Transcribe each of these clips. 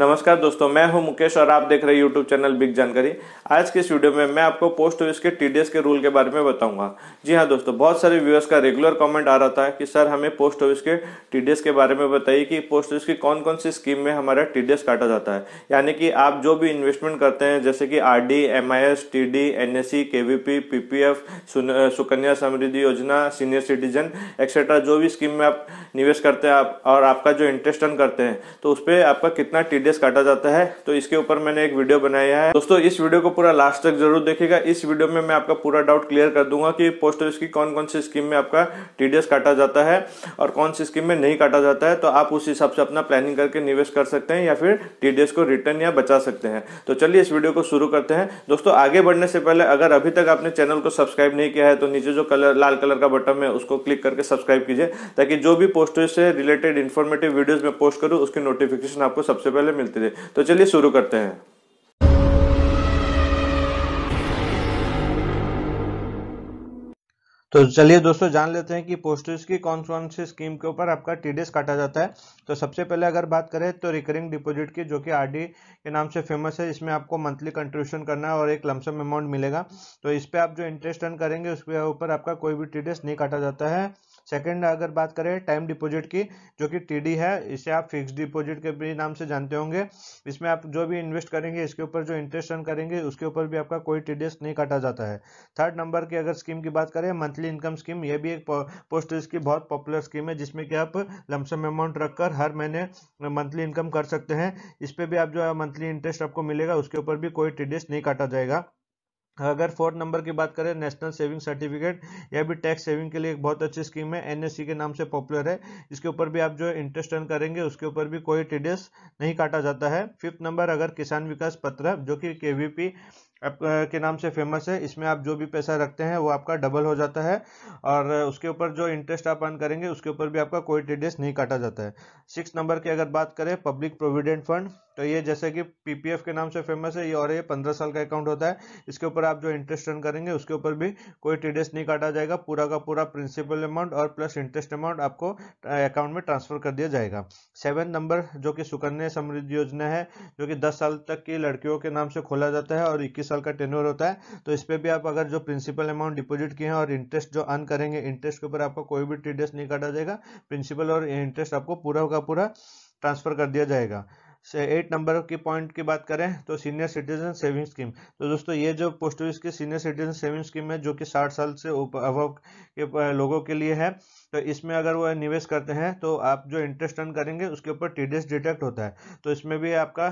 नमस्कार दोस्तों मैं हूं मुकेश और आप देख रहे हैं यूट्यूब चैनल बिग जानकारी आज के इस वीडियो में मैं आपको पोस्ट ऑफिस के टीडीएस के रूल के बारे में बताऊंगा जी हाँ दोस्तों बहुत सारे व्यूअर्स का रेगुलर कमेंट आ रहा था कि सर हमें पोस्ट ऑफिस के टी के बारे में बताइए कि पोस्ट ऑफिस की कौन कौन सी स्कीम में हमारा टीडीएस काटा जाता है यानी कि आप जो भी इन्वेस्टमेंट करते हैं जैसे कि R D M I S T D N S C Sukanya Samriddhi Yojana senior citizen etcetera जो भी स्कीम में आप निवेश करते हैं आप और आपका जो इंटरेस्ट रन करते हैं तो उस पर आपका कितना टी रेडियस काटा जाता है तो इसके ऊपर मैंने एक वीडियो बनाया है दोस्तों इस वीडियो को पूरा लास्ट तक जरूर देखेगा इस वीडियो में मैं आपका पूरा डाउट क्लियर कर दूंगा कि पोस्ट ऑफिस की कौन कौन सी स्कीम में आपका टीडीएस काटा जाता है और कौन सी स्कीम में नहीं काटा जाता है तो आप उस हिसाब से अपना प्लानिंग करके निवेश कर सकते हैं या फिर टीडीएस को रिटर्न या बचा सकते हैं तो चलिए इस वीडियो को शुरू करते हैं दोस्तों आगे बढ़ने से पहले अगर अभी तक आपने चैनल को सब्सक्राइब नहीं किया है तो नीचे जो कलर लाल कलर का बटन है उसको क्लिक करके सब्सक्राइब कीजिए ताकि जो भी पोस्ट ऑफिस से रिलेटेड इन्फॉर्मेटिव वीडियोज में पोस्ट करूँ उसकी नोटिफिकेशन आपको सबसे पहले पहले मिलते थे तो चलिए शुरू करते हैं तो चलिए दोस्तों जान लेते हैं कि पोस्टेज की कौन कौन सी स्कीम के ऊपर आपका टीडीएस काटा जाता है तो सबसे पहले अगर बात करें तो रिकरिंग डिपॉजिट की जो कि आरडी के नाम से फेमस है इसमें आपको मंथली कंट्रीब्यूशन करना है और एक लमसम अमाउंट मिलेगा तो इस पर आप जो इंटरेस्ट अर्न करेंगे उसके ऊपर आपका कोई भी टीडीएस नहीं काटा जाता है सेकंड अगर बात करें टाइम डिपॉजिट की जो कि टीडी है इसे आप फिक्स डिपॉजिट के भी नाम से जानते होंगे इसमें आप जो भी इन्वेस्ट करेंगे इसके ऊपर जो इंटरेस्ट रन करेंगे उसके ऊपर भी आपका कोई टी नहीं काटा जाता है थर्ड नंबर की अगर स्कीम की बात करें मंथली इनकम स्कीम यह भी एक पोस्ट की बहुत पॉपुलर स्कीम है जिसमें कि आप लमसम अमाउंट रखकर हर महीने मंथली इनकम कर सकते हैं इस पर भी आप जो है मंथली इंटरेस्ट आपको मिलेगा उसके ऊपर भी कोई टी नहीं काटा जाएगा अगर फोर्थ नंबर की बात करें नेशनल सेविंग सर्टिफिकेट यह भी टैक्स सेविंग के लिए एक बहुत अच्छी स्कीम है एनएससी के नाम से पॉपुलर है इसके ऊपर भी आप जो इंटरेस्ट अर्न करेंगे उसके ऊपर भी कोई टीडीएस नहीं काटा जाता है फिफ्थ नंबर अगर किसान विकास पत्र जो कि केवीपी ऐप के नाम से फेमस है इसमें आप जो भी पैसा रखते हैं वो आपका डबल हो जाता है और उसके ऊपर जो इंटरेस्ट आप अर्न करेंगे उसके ऊपर भी आपका कोई टी नहीं काटा जाता है सिक्स नंबर की अगर बात करें पब्लिक प्रोविडेंट फंड तो ये जैसे कि पीपीएफ के नाम से फेमस है ये और ये पंद्रह साल का अकाउंट होता है इसके ऊपर आप जो इंटरेस्ट अर्न करेंगे उसके ऊपर भी कोई टी नहीं काटा जाएगा पूरा का पूरा प्रिंसिपल अमाउंट और प्लस इंटरेस्ट अमाउंट आपको अकाउंट में ट्रांसफर कर दिया जाएगा सेवन नंबर जो कि सुकन्या समृद्धि योजना है जो कि दस साल तक की लड़कियों के नाम से खोला जाता है और इक्कीस साल का टेन्योर होता है तो इस पर भी आप अगर जो प्रिंसिपल अमाउंट डिपोजिट किए हैं और इंटरेस्ट जो अर्न करेंगे इंटरेस्ट के ऊपर आपका कोई भी टीडीएस नहीं काटा जाएगा प्रिंसिपल और इंटरेस्ट आपको पूरा का पूरा ट्रांसफर कर दिया जाएगा से एट नंबर के पॉइंट की बात करें तो सीनियर सिटीजन सेविंग स्कीम तो दोस्तों ये जो पोस्ट ऑफिस की सीनियर सिटीजन सेविंग स्कीम है जो कि साठ साल से अबव के लोगों के लिए है तो इसमें अगर वो निवेश करते हैं तो आप जो इंटरेस्ट अर्न करेंगे उसके ऊपर टीडीएस डिटेक्ट होता है तो इसमें भी आपका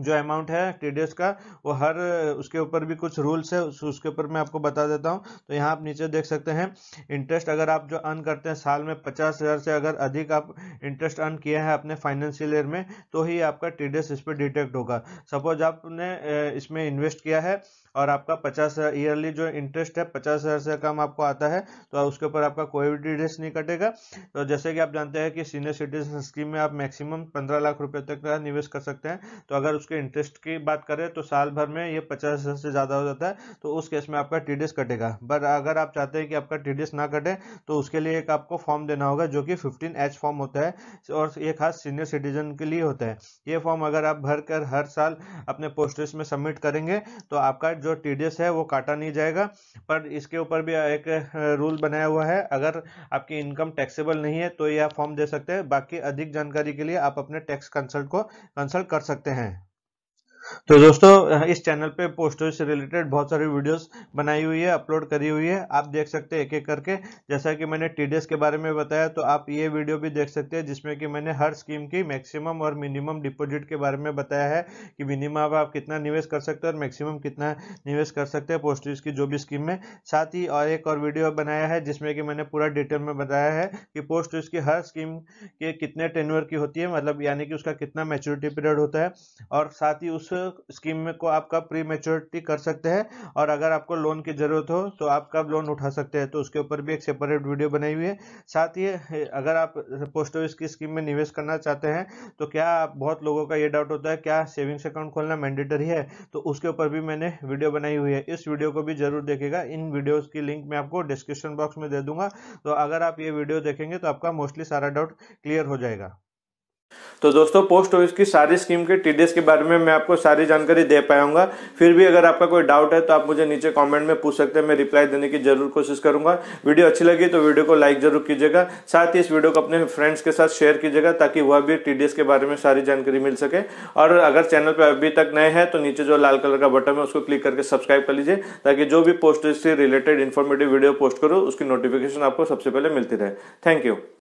जो अमाउंट है टीडीएस का वो हर उसके ऊपर भी कुछ रूल्स है उसके ऊपर मैं आपको बता देता हूँ तो यहाँ आप नीचे देख सकते हैं इंटरेस्ट अगर आप जो अर्न करते हैं साल में पचास हज़ार से अगर अधिक आप इंटरेस्ट अर्न किया है अपने फाइनेंशियल ईयर में तो ही आपका एस इस पर डिटेक्ट होगा सपोज आपने इसमें इन्वेस्ट किया है और आपका पचास ईयरली जो इंटरेस्ट है पचास हज़ार से कम आपको आता है तो उसके ऊपर आपका कोई भी टीडीएस नहीं कटेगा तो जैसे कि आप जानते हैं कि सीनियर सिटीजन स्कीम में आप मैक्सिमम पंद्रह लाख रुपए तक का निवेश कर सकते हैं तो अगर उसके इंटरेस्ट की बात करें तो साल भर में ये पचास हज़ार से ज़्यादा हो जाता है तो उस केस में आपका टी कटेगा बट अगर आप चाहते हैं कि आपका टी ना कटे तो उसके लिए एक आपको फॉर्म देना होगा जो कि फिफ्टीन एच फॉर्म होता है और ये खास सीनियर सिटीजन के लिए होता है ये फॉर्म अगर आप भर कर हर साल अपने पोस्टेज में सबमिट करेंगे तो आपका जो टी है वो काटा नहीं जाएगा पर इसके ऊपर भी एक रूल बनाया हुआ है अगर आपकी इनकम टैक्सेबल नहीं है तो ये आप फॉर्म दे सकते हैं बाकी अधिक जानकारी के लिए आप अपने टैक्स कंसल्ट को कंसल्ट कर सकते हैं तो दोस्तों इस चैनल पे पोस्टर से रिलेटेड बहुत सारी वीडियोस बनाई हुई है अपलोड करी हुई है आप देख सकते हैं एक एक करके जैसा कि मैंने टीडीएस के बारे में बताया तो आप ये वीडियो भी देख सकते हैं जिसमें कि मैंने हर स्कीम की मैक्सिमम और मिनिमम डिपॉजिट के बारे में बताया है कि मिनिमम आप, आप कितना निवेश कर सकते हैं और मैक्सिमम कितना निवेश कर सकते हैं ऑफिस की जो भी स्कीम में साथ ही और एक और वीडियो बनाया है जिसमें कि मैंने पूरा डिटेल में बताया है कि ऑफिस की हर स्कीम के कितने टेनवर की होती है मतलब यानी कि उसका कितना मेच्योरिटी पीरियड होता है और साथ ही उस स्कीम में को आपका प्री मेच्योरिटी कर सकते हैं और अगर आपको लोन की ज़रूरत हो तो आप कब लोन उठा सकते हैं तो उसके ऊपर भी एक सेपरेट वीडियो बनाई हुई है साथ ही अगर आप पोस्ट ऑफिस की स्कीम में निवेश करना चाहते हैं तो क्या बहुत लोगों का ये डाउट होता है क्या सेविंग्स अकाउंट खोलना मैंडेटरी है तो उसके ऊपर भी मैंने वीडियो बनाई हुई है इस वीडियो को भी जरूर देखेगा इन वीडियोज़ की लिंक मैं आपको डिस्क्रिप्शन बॉक्स में दे दूंगा तो अगर आप ये वीडियो देखेंगे तो आपका मोस्टली सारा डाउट क्लियर हो जाएगा तो दोस्तों पोस्ट ऑफिस की सारी स्कीम के टीडीएस के बारे में मैं आपको सारी जानकारी दे पाऊंगा फिर भी अगर आपका कोई डाउट है तो आप मुझे नीचे कमेंट में पूछ सकते हैं मैं रिप्लाई देने की जरूर कोशिश करूंगा वीडियो अच्छी लगी तो वीडियो को लाइक जरूर कीजिएगा साथ ही इस वीडियो को अपने फ्रेंड्स के साथ शेयर कीजिएगा ताकि वह भी टीडीएस के बारे में सारी जानकारी मिल सके और अगर चैनल पर अभी तक नए हैं तो नीचे जो लाल कलर का बटन है उसको क्लिक करके सब्सक्राइब कर लीजिए ताकि जो भी पोस्ट से रिलेटेड इन्फॉर्मेटिव वीडियो पोस्ट करो उसकी नोटिफिकेशन आपको सबसे पहले मिलती रहे थैंक यू